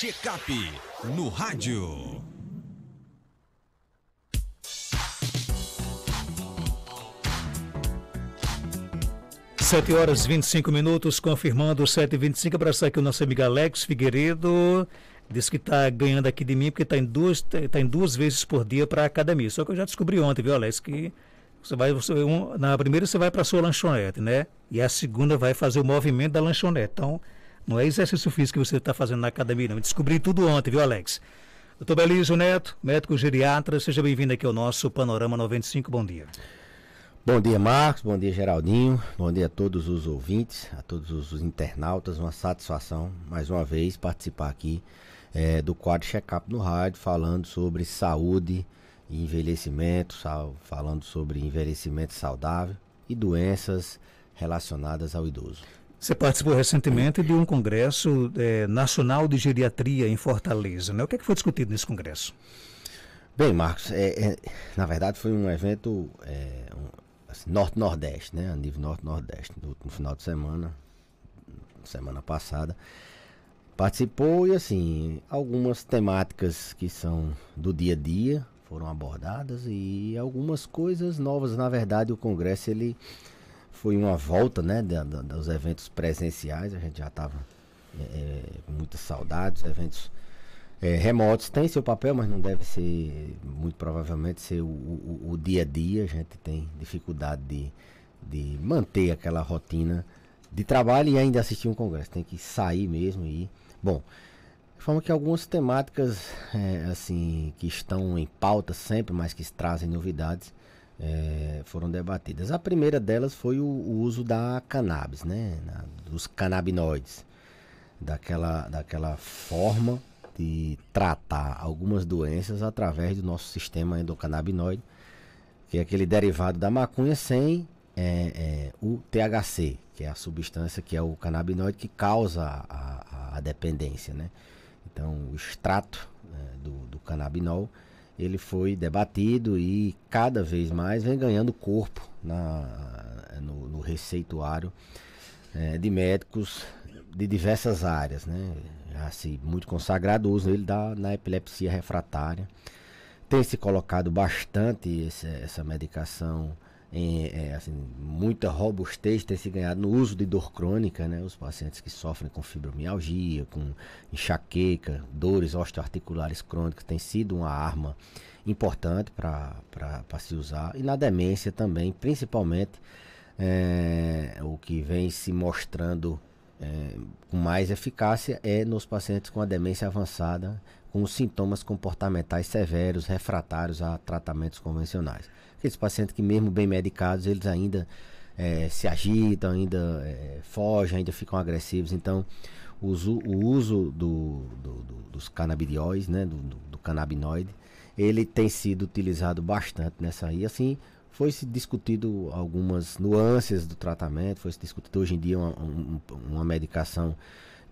Checkup no rádio. Sete horas e 25 minutos, confirmando 7h25. Abraçar aqui o nosso amigo Alex Figueiredo. Diz que está ganhando aqui de mim porque está em, duas, tá em duas vezes por dia para a academia. Só que eu já descobri ontem, viu, Alex, que você vai, você, um, na primeira você vai para sua lanchonete, né? E a segunda vai fazer o movimento da lanchonete. Então, não é exercício físico que você está fazendo na academia, não. Descobri tudo ontem, viu, Alex? Doutor Belício Neto, médico geriatra, seja bem-vindo aqui ao nosso Panorama 95. Bom dia. Bom dia, Marcos. Bom dia, Geraldinho. Bom dia a todos os ouvintes, a todos os internautas. Uma satisfação, mais uma vez, participar aqui é, do quadro Check-up no Rádio, falando sobre saúde e envelhecimento, falando sobre envelhecimento saudável e doenças relacionadas ao idoso. Você participou recentemente de um congresso é, nacional de geriatria em Fortaleza, né? O que, é que foi discutido nesse congresso? Bem, Marcos, é, é na verdade foi um evento é, um, assim, norte-nordeste, né? A nível norte-nordeste, no, no final de semana, semana passada participou e assim algumas temáticas que são do dia a dia foram abordadas e algumas coisas novas na verdade o congresso ele foi uma volta, né, da, da, dos eventos presenciais, a gente já estava é, é, com muita eventos é, remotos têm seu papel, mas não deve ser, muito provavelmente, ser o, o, o dia a dia, a gente tem dificuldade de, de manter aquela rotina de trabalho e ainda assistir um congresso, tem que sair mesmo e ir. Bom, de forma que algumas temáticas é, assim que estão em pauta sempre, mas que trazem novidades, é, foram debatidas. A primeira delas foi o, o uso da cannabis, né? Na, dos canabinoides, daquela, daquela forma de tratar algumas doenças através do nosso sistema endocannabinoide, que é aquele derivado da maconha sem é, é, o THC, que é a substância que é o canabinoide que causa a, a, a dependência, né? Então, o extrato né, do, do canabinol ele foi debatido e cada vez mais vem ganhando corpo na, no, no receituário é, de médicos de diversas áreas, né? Assim muito consagrado o uso ele da na epilepsia refratária. Tem se colocado bastante esse, essa medicação em, é, assim, muita robustez tem se ganhado no uso de dor crônica, né? Os pacientes que sofrem com fibromialgia, com enxaqueca, dores osteoarticulares crônicas, tem sido uma arma importante para se usar. E na demência também, principalmente, é, o que vem se mostrando é, com mais eficácia é nos pacientes com a demência avançada, com sintomas comportamentais severos, refratários a tratamentos convencionais. Aqueles pacientes que mesmo bem medicados, eles ainda é, se agitam, ainda é, fogem, ainda ficam agressivos. Então, o uso, o uso do, do, do, dos canabidióis, né, do, do, canabinoide, ele tem sido utilizado bastante nessa aí. Assim, foi se discutido algumas nuances do tratamento, foi se discutido hoje em dia uma, uma, uma medicação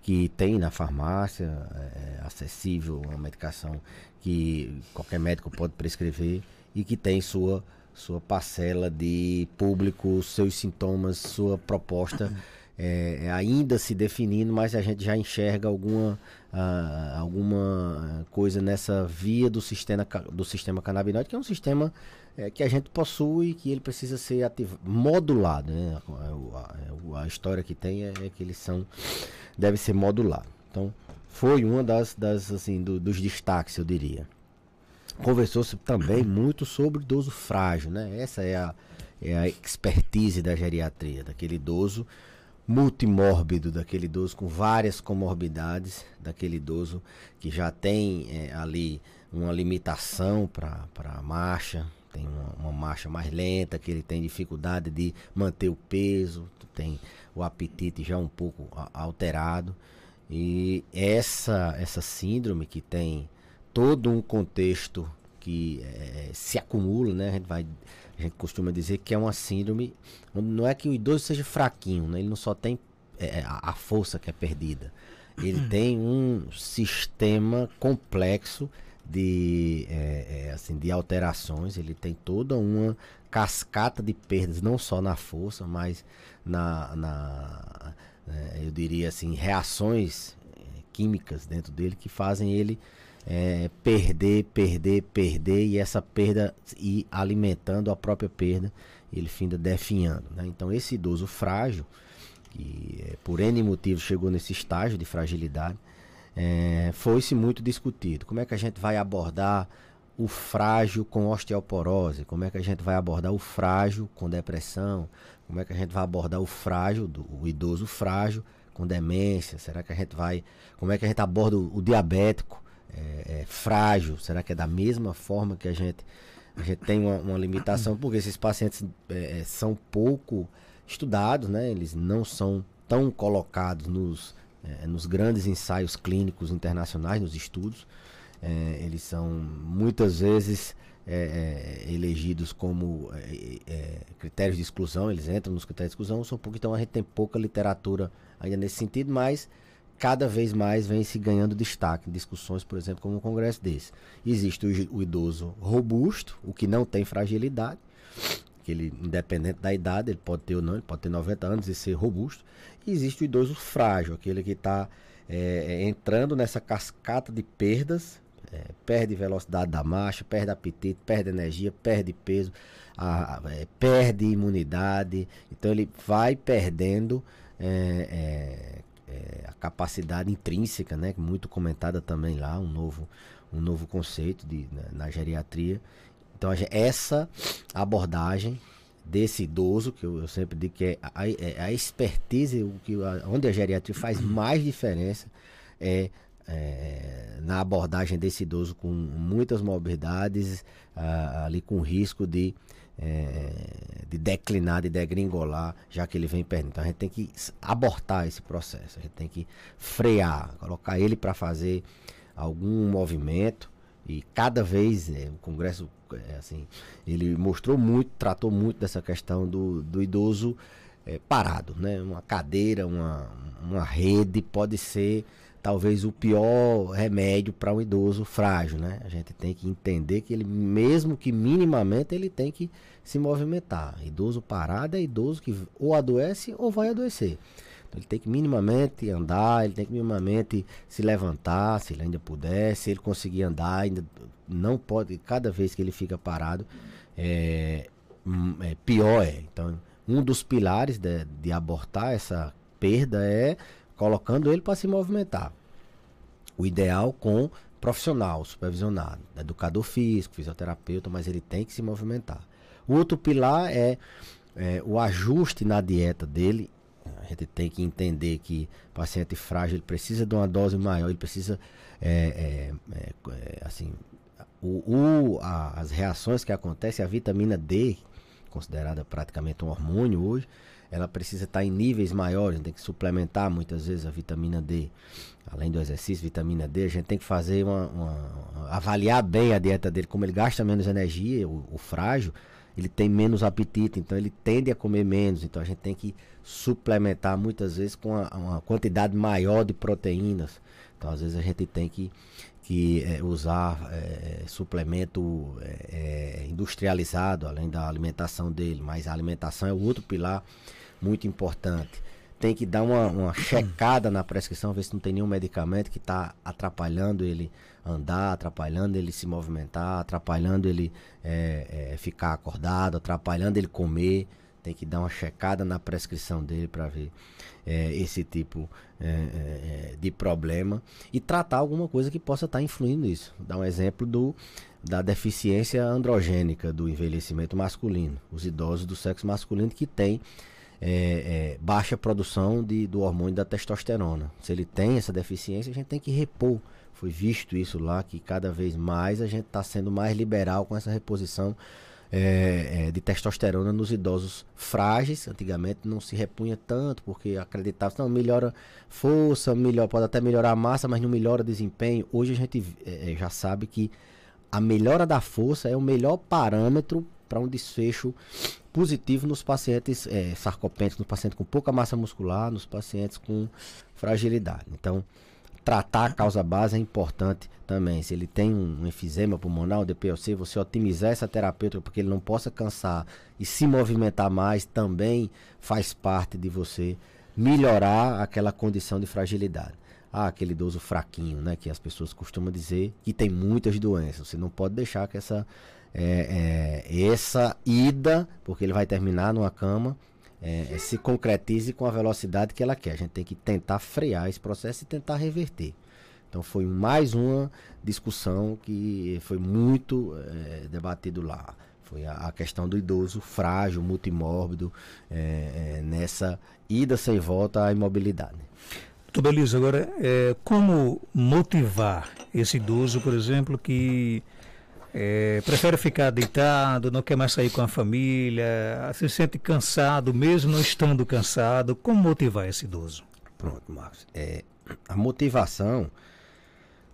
que tem na farmácia, é, é, acessível, uma medicação que qualquer médico pode prescrever e que tem sua sua parcela de público, seus sintomas, sua proposta é, é, ainda se definindo, mas a gente já enxerga alguma, ah, alguma coisa nessa via do sistema, do sistema canabinoide, que é um sistema é, que a gente possui que ele precisa ser ativ... modulado. Né? A, a, a, história que tem é, é que eles são deve ser modulado. Então, foi uma das, das assim, do, dos destaques, eu diria. Conversou-se também muito sobre idoso frágil, né? Essa é a, é a expertise da geriatria, daquele idoso multimórbido, daquele idoso com várias comorbidades, daquele idoso que já tem é, ali uma limitação para a marcha, tem uma, uma, marcha mais lenta, que ele tem dificuldade de manter o peso, tem o apetite já um pouco alterado. E essa, essa síndrome que tem todo um contexto que é, se acumula, né? A gente, vai, a gente costuma dizer que é uma síndrome não é que o idoso seja fraquinho, né? Ele não só tem é, a força que é perdida, ele hum. tem um sistema complexo de, é, assim, de alterações, ele tem toda uma cascata de perdas, não só na força, mas na, na eu diria assim, reações químicas dentro dele que fazem ele é, perder, perder, perder e essa perda ir alimentando a própria perda, ele finda definhando. Né? Então esse idoso frágil, que é, por N motivos chegou nesse estágio de fragilidade, é, foi-se muito discutido. Como é que a gente vai abordar o frágil com osteoporose? Como é que a gente vai abordar o frágil com depressão? Como é que a gente vai abordar o frágil, do, o idoso frágil com demência? Será que a gente vai. Como é que a gente aborda o, o diabético? É, é, frágil? Será que é da mesma forma que a gente, a gente tem uma, uma limitação? Porque esses pacientes é, é, são pouco estudados, né? Eles não são tão colocados nos, nos grandes ensaios clínicos internacionais, nos estudos. É, eles são muitas vezes é, é, elegidos como critérios de exclusão, eles entram nos critérios de exclusão, são porque então a gente tem pouca literatura ainda nesse sentido, mas cada vez mais vem se ganhando destaque em discussões, por exemplo, como um congresso desse. Existe o, o idoso robusto, o que não tem fragilidade, que ele, independente da idade, ele pode ter ou não, ele pode ter 90 anos e ser robusto. E existe o idoso frágil, aquele que está é, é, entrando nessa cascata de perdas, é, perde velocidade da marcha, perde apetite, perde energia, perde peso, a, a, é, perde imunidade. Então ele vai perdendo é, é, é, a capacidade intrínseca, né, muito comentada também lá, um novo, um novo conceito de, na, na geriatria. Então, essa abordagem desse idoso, que eu, eu sempre digo que é a, é, é a expertise, o que, a, onde a geriatria faz uhum. mais diferença é, é, na abordagem desse idoso com muitas morbidades, a, ali com risco de é, de declinar, de degringolar, já que ele vem perdendo. Então a gente tem que abortar esse processo, a gente tem que frear, colocar ele para fazer algum movimento e cada vez é, o Congresso é, assim ele mostrou muito, tratou muito dessa questão do, do idoso é, parado, né? Uma cadeira, uma, uma rede pode ser talvez o pior remédio para um idoso frágil, né? A gente tem que entender que ele, mesmo que minimamente, ele tem que se movimentar. Idoso parado é idoso que ou adoece ou vai adoecer. Então, ele tem que minimamente andar, ele tem que minimamente se levantar, se ele ainda puder, se ele conseguir andar, ainda não pode, cada vez que ele fica parado, é, hum, é pior é. Então, um dos pilares de, de abortar essa perda é colocando ele para se movimentar. O ideal com profissional supervisionado, educador físico, fisioterapeuta, mas ele tem que se movimentar. O outro pilar é, é o ajuste na dieta dele. A gente tem que entender que paciente frágil precisa de uma dose maior, ele precisa é é, é, é, assim o, o a, as reações que acontecem, a vitamina D, considerada praticamente um hormônio hoje, ela precisa estar em níveis maiores, tem que suplementar muitas vezes a vitamina D. Além do exercício, vitamina D, a gente tem que fazer uma, uma avaliar bem a dieta dele, como ele gasta menos energia, o, o frágil, ele tem menos apetite, então ele tende a comer menos, então a gente tem que suplementar muitas vezes com uma, uma quantidade maior de proteínas. Então, às vezes a gente tem que, que é, usar é, suplemento é, é industrializado, além da alimentação dele. Mas a alimentação é outro pilar muito importante. Tem que dar uma, uma checada na prescrição, ver se não tem nenhum medicamento que está atrapalhando ele andar, atrapalhando ele se movimentar, atrapalhando ele é, é, ficar acordado, atrapalhando ele comer tem que dar uma checada na prescrição dele para ver é, esse tipo é, é, é, de problema e tratar alguma coisa que possa estar tá influindo nisso. Dar um exemplo do da deficiência androgênica do envelhecimento masculino, os idosos do sexo masculino que têm é, é, baixa produção de, do hormônio da testosterona. Se ele tem essa deficiência, a gente tem que repor foi visto isso lá que cada vez mais a gente está sendo mais liberal com essa reposição é, é, de testosterona nos idosos frágeis. Antigamente não se repunha tanto, porque acreditava não melhora força, melhor, pode até melhorar a massa, mas não melhora desempenho. Hoje a gente é, é, já sabe que a melhora da força é o melhor parâmetro para um desfecho positivo nos pacientes é, sarcopênticos, nos pacientes com pouca massa muscular, nos pacientes com fragilidade. Então, tratar a causa base é importante também. Se ele tem um enfisema pulmonar, um DPLC, você otimizar essa terapêutica porque ele não possa cansar e se movimentar mais também faz parte de você melhorar aquela condição de fragilidade. Ah, aquele idoso fraquinho, né? Que as pessoas costumam dizer que tem muitas doenças. Você não pode deixar que essa, é, é, essa ida, porque ele vai terminar numa cama é, é, se concretize com a velocidade que ela quer. A gente tem que tentar frear esse processo e tentar reverter. Então foi mais uma discussão que foi muito é, debatido lá. Foi a, a, questão do idoso frágil, multimórbido, é, é, nessa ida sem volta à imobilidade. Doutor Belize, agora, é, como motivar esse idoso, por exemplo, que é, prefere ficar deitado, não quer mais sair com a família, se sente cansado, mesmo não estando cansado. Como motivar esse idoso? Pronto, Marcos. É, a motivação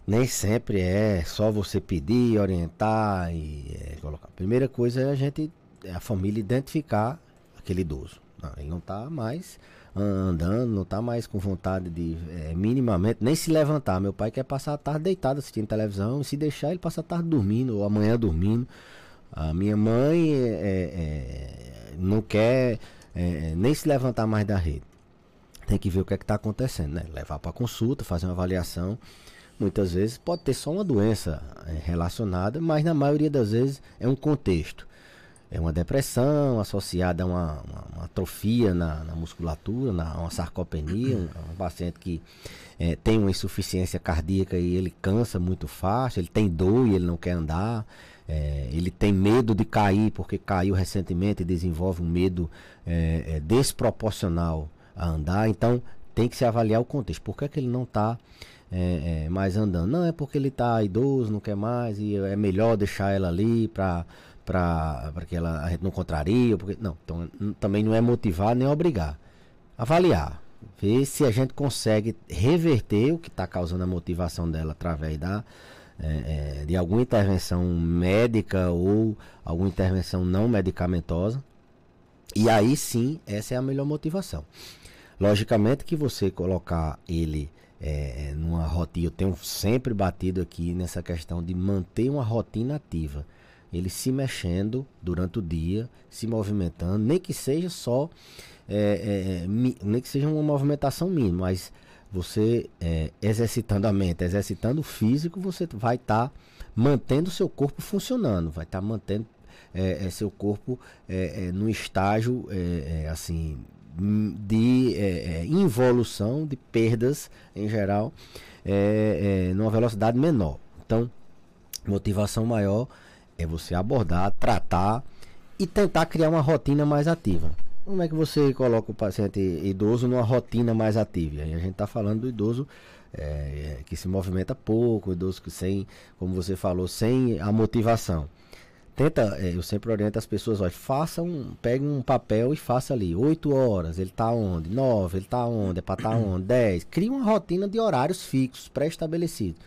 nem sempre é só você pedir, orientar e é, colocar. A primeira coisa é a gente, é a família identificar aquele idoso. Não, ele não está mais andando, não tá mais com vontade de é, minimamente nem se levantar. Meu pai quer passar a tarde deitado assistindo televisão e se deixar ele passa a tarde dormindo ou amanhã dormindo. A minha mãe é, é, não quer nem se levantar mais da rede. Tem que ver o que é que está acontecendo, né? Levar para consulta, fazer uma avaliação. Muitas vezes pode ter só uma doença relacionada, mas na maioria das vezes é um contexto é uma depressão associada a uma, uma, uma atrofia na, na, musculatura, na, uma sarcopenia, um, um paciente que é, tem uma insuficiência cardíaca e ele cansa muito fácil, ele tem dor e ele não quer andar, é, ele tem medo de cair porque caiu recentemente e desenvolve um medo é, é desproporcional a andar, então tem que se avaliar o contexto, por que, é que ele não está é, mais andando? Não, é porque ele está idoso, não quer mais e é melhor deixar ela ali para para que ela, a gente não contraria. Porque, não, então, também não é motivar nem obrigar. Avaliar. Ver se a gente consegue reverter o que está causando a motivação dela através da, é, é, de alguma intervenção médica ou alguma intervenção não medicamentosa. E aí sim, essa é a melhor motivação. Logicamente que você colocar ele é, é numa rotina, eu tenho sempre batido aqui nessa questão de manter uma rotina ativa ele se mexendo durante o dia, se movimentando, nem que seja só, é, é, é nem que seja uma movimentação mínima, mas você é, exercitando a mente, exercitando o físico, você vai estar tá mantendo seu corpo funcionando, vai estar tá mantendo é, é, seu corpo é, no estágio assim de involução, de perdas em geral, numa velocidade menor. Então, motivação maior é você abordar, tratar e tentar criar uma rotina mais ativa. Como é que você coloca o paciente idoso numa rotina mais ativa? E a gente está falando do idoso é, que se movimenta pouco, idoso que sem, como você falou, sem a motivação. Tenta, é, eu sempre oriento as pessoas, olha, faça um, pegue um papel e faça ali, 8 horas, ele está onde? 9, ele está onde? É para estar tá onde? 10. Cria uma rotina de horários fixos, pré-estabelecidos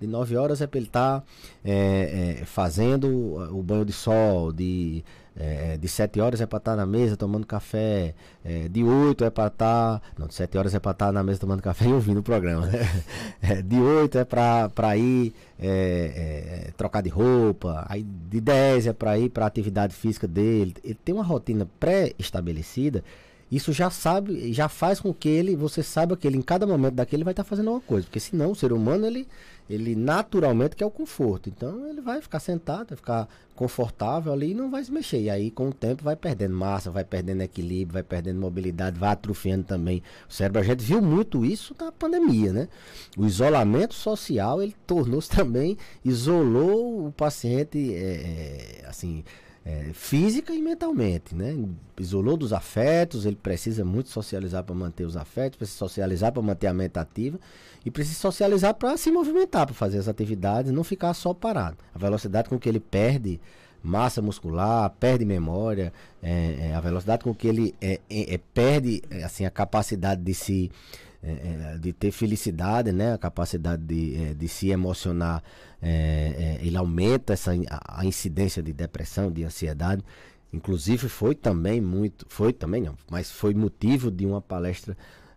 de 9 horas é para ele estar tá, é, é, fazendo o banho de sol, de, é, de 7 horas é para estar tá na mesa tomando café, é, de 8 é para estar. Tá, não, de 7 horas é para estar tá na mesa tomando café e ouvindo o programa, né? É, de 8 é para ir é, trocar de roupa, aí de 10 é para ir para atividade física dele. Ele tem uma rotina pré-estabelecida isso já sabe, já faz com que ele, você saiba que ele em cada momento daquele vai estar tá fazendo alguma coisa, porque senão o ser humano ele, ele naturalmente quer o conforto. Então ele vai ficar sentado, vai ficar confortável ali e não vai se mexer. E aí com o tempo vai perdendo massa, vai perdendo equilíbrio, vai perdendo mobilidade, vai atrofiando também o cérebro. A gente viu muito isso na pandemia, né? O isolamento social ele tornou-se também isolou o paciente, é, assim é, física e mentalmente, né? Isolou dos afetos, ele precisa muito socializar para manter os afetos, precisa socializar para manter a mente ativa e precisa socializar para se movimentar, para fazer as atividades, não ficar só parado. A velocidade com que ele perde massa muscular, perde memória, é, é, a velocidade com que ele é, é, é, perde assim a capacidade de se é, é, de ter felicidade, né? A capacidade de, é, de se emocionar, é, ele aumenta essa, a, a incidência de depressão, de ansiedade. Inclusive foi também muito, foi também não, mas foi motivo de uma palestra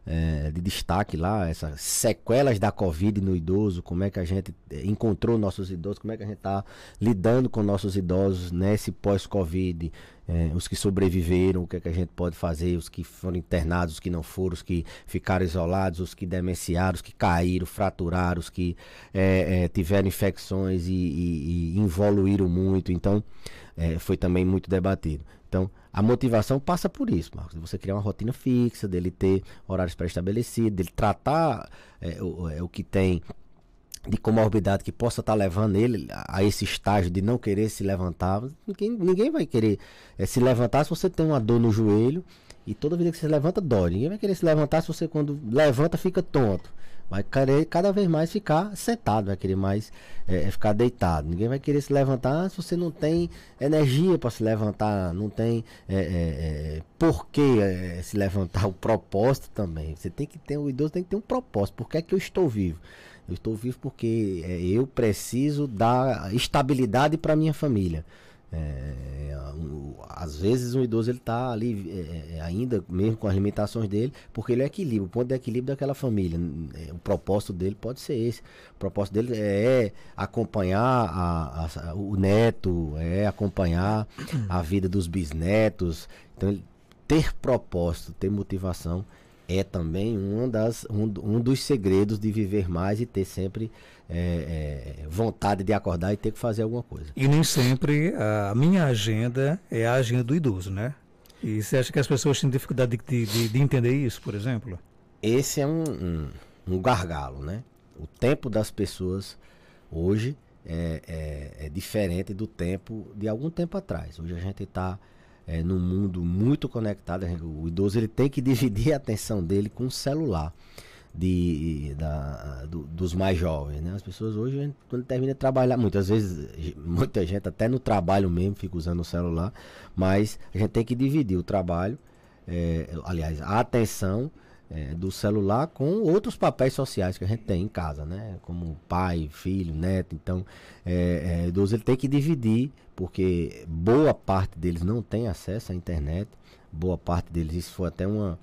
é, de destaque lá, essas sequelas da Covid no idoso, como é que a gente eh, encontrou nossos idosos, como é que a gente está lidando com nossos idosos nesse pós-Covid, é, os que sobreviveram, o que é que a gente pode fazer, os que foram internados, os que não foram, os que ficaram isolados, os que demenciaram, os que caíram, fraturaram, os que é, tiveram infecções e, e, e, evoluíram muito, então foi também muito debatido. Então, a motivação passa por isso, Marcos. Você criar uma rotina fixa, dele ter horários pré-estabelecidos, dele tratar é, o, é, o que tem de comorbidade que possa estar tá levando ele a esse estágio de não querer se levantar. Ninguém, ninguém vai querer é, se levantar se você tem uma dor no joelho e toda vida que você levanta dói. Ninguém vai querer se levantar se você quando levanta fica tonto vai querer cada vez mais ficar sentado, vai querer mais é, é, ficar deitado. Ninguém vai querer se levantar se você não tem energia para se levantar, não tem é, é, é por que é, se levantar, o propósito também. Você tem que ter, o idoso tem que ter um propósito. Por que é que eu estou vivo? Eu estou vivo porque eu preciso dar estabilidade para minha família. É, um, às vezes um idoso ele está ali é, é, ainda mesmo com as limitações dele, porque ele é equilíbrio, o ponto de equilíbrio daquela família. É, o propósito dele pode ser esse. O propósito dele é acompanhar a, a, o neto, é acompanhar a vida dos bisnetos. Então ele, ter propósito, ter motivação é também uma das, um, um dos segredos de viver mais e ter sempre é, é, vontade de acordar e ter que fazer alguma coisa. E nem sempre a minha agenda é a agenda do idoso, né? E você acha que as pessoas têm dificuldade de, de, de entender isso, por exemplo? Esse é um, um, um, gargalo, né? O tempo das pessoas hoje é, é, é, diferente do tempo de algum tempo atrás. Hoje a gente está é, num mundo muito conectado. o idoso ele tem que dividir a atenção dele com o celular de, da, do, dos mais jovens, né? As pessoas hoje, quando termina de trabalhar, muitas vezes, muita gente até no trabalho mesmo fica usando o celular, mas a gente tem que dividir o trabalho, é, aliás, a atenção é, do celular com outros papéis sociais que a gente tem em casa, né? Como pai, filho, neto, então, é, é, ele tem que dividir, porque boa parte deles não tem acesso à internet, boa parte deles, isso foi até uma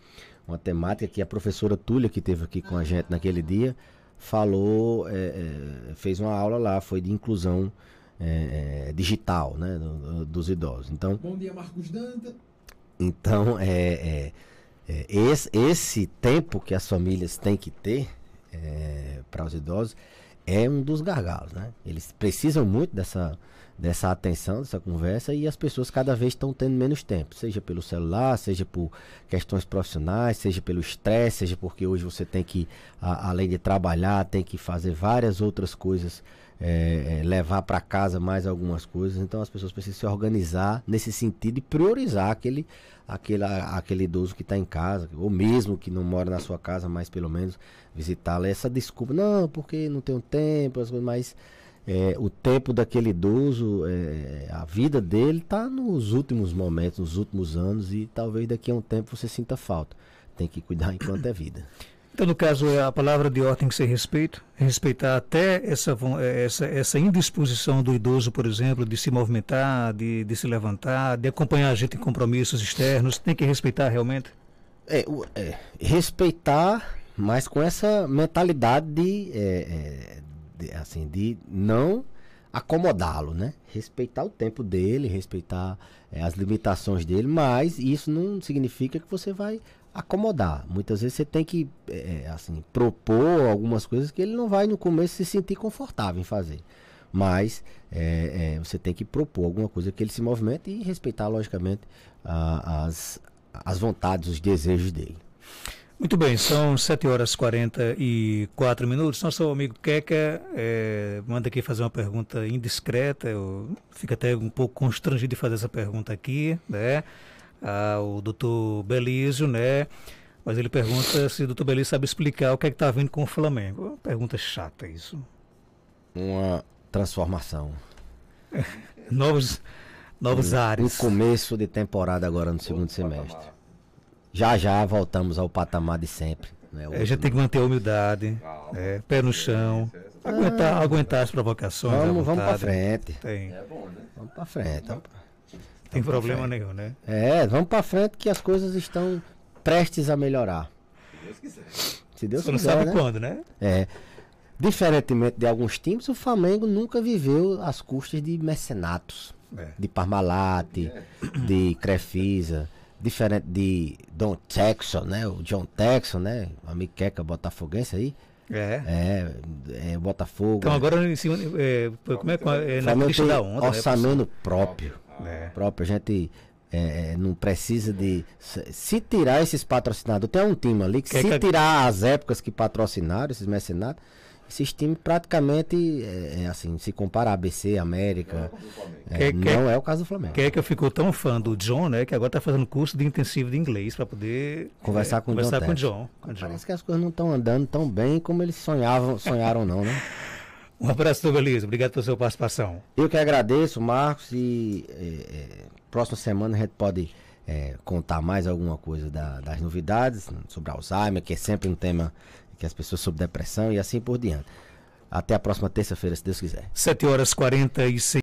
uma temática que a professora Túlia, que teve aqui com a gente naquele dia, falou, é, é, fez uma aula lá, foi de inclusão é, é digital né, do, dos idosos. Então, Bom dia, Marcos Danta. Então, é, é, é esse, esse, tempo que as famílias têm que ter para os idosos é um dos gargalos. Né? Eles precisam muito dessa dessa atenção, dessa conversa, e as pessoas cada vez estão tendo menos tempo, seja pelo celular, seja por questões profissionais, seja pelo estresse, seja porque hoje você tem que, a, além de trabalhar, tem que fazer várias outras coisas, é, é levar para casa mais algumas coisas. Então as pessoas precisam se organizar nesse sentido e priorizar aquele, aquele, aquele idoso que está em casa, ou mesmo que não mora na sua casa, mas pelo menos visitá-la. Essa desculpa, não, porque não tenho tempo, as coisas, mas é, o tempo daquele idoso, é, a vida dele está nos últimos momentos, nos últimos anos, e talvez daqui a um tempo você sinta falta. Tem que cuidar enquanto é vida. Então, no caso, é a palavra de ordem tem que ser respeito, respeitar até essa, é, essa, essa indisposição do idoso, por exemplo, de se movimentar, de, de se levantar, de acompanhar a gente em compromissos externos, tem que respeitar realmente? É, é respeitar, mas com essa mentalidade de, é, de, assim, de não acomodá-lo, né? Respeitar o tempo dele, respeitar é, as limitações dele, mas isso não significa que você vai acomodar. Muitas vezes você tem que é, assim propor algumas coisas que ele não vai no começo se sentir confortável em fazer, mas é, você tem que propor alguma coisa que ele se movimente e respeitar logicamente a, as as vontades, os desejos dele. Muito bem, são 7 horas e 44 minutos. Nosso amigo Queca é, manda aqui fazer uma pergunta indiscreta. Eu fico até um pouco constrangido de fazer essa pergunta aqui, né? Ao ah, doutor Belísio, né? Mas ele pergunta se o doutor Belísio sabe explicar o que é que tá vindo com o Flamengo. Uma pergunta chata isso. Uma transformação. novos novos um, ares. Um começo de temporada agora no segundo semestre. Já já voltamos ao patamar de sempre. Né? É, já tem que manter a humildade, é, pé no chão, é, é, é. aguentar, aguentar as provocações. Vamos, vamos para frente. Tem. É bom, né? Vamos para frente. Vamos Tem problema nenhum, né? É, vamos para frente que as coisas estão prestes a melhorar. Se Deus quiser. Se Deus Você quiser, não sabe né? quando, né? É. Diferentemente de alguns times, o Flamengo nunca viveu as custas de mercenatos. É. De Parmalat, de Crefisa diferente de Don Texon, né? O John Texon, né? O amigo Queca botafoguense aí. É. É, é Botafogo. Então é. agora em cima, é, como é, é na onda, né? orçamento né, próprio. É. Próprio, a gente é, não precisa de se tirar esses patrocinadores. Tem um time ali que, que se que... tirar as épocas que patrocinaram esses mercenários, esses times praticamente, é, é, assim, se comparar ABC, América, não, é, é que, não é o caso do Flamengo. é que eu fico tão fã do John, né, que agora está fazendo curso de intensivo de inglês para poder é, conversar com, é, conversar John com o John. Com Parece que as coisas não estão andando tão bem como eles sonhavam, sonharam não, né? Um abraço, tudo Elias. Obrigado pela sua participação. Eu que agradeço, Marcos, e é, próxima semana a gente pode é, contar mais alguma coisa da, das novidades sobre Alzheimer, que é sempre um tema que as pessoas sob depressão e assim por diante. Até a próxima terça-feira, se Deus quiser. 7 horas 46.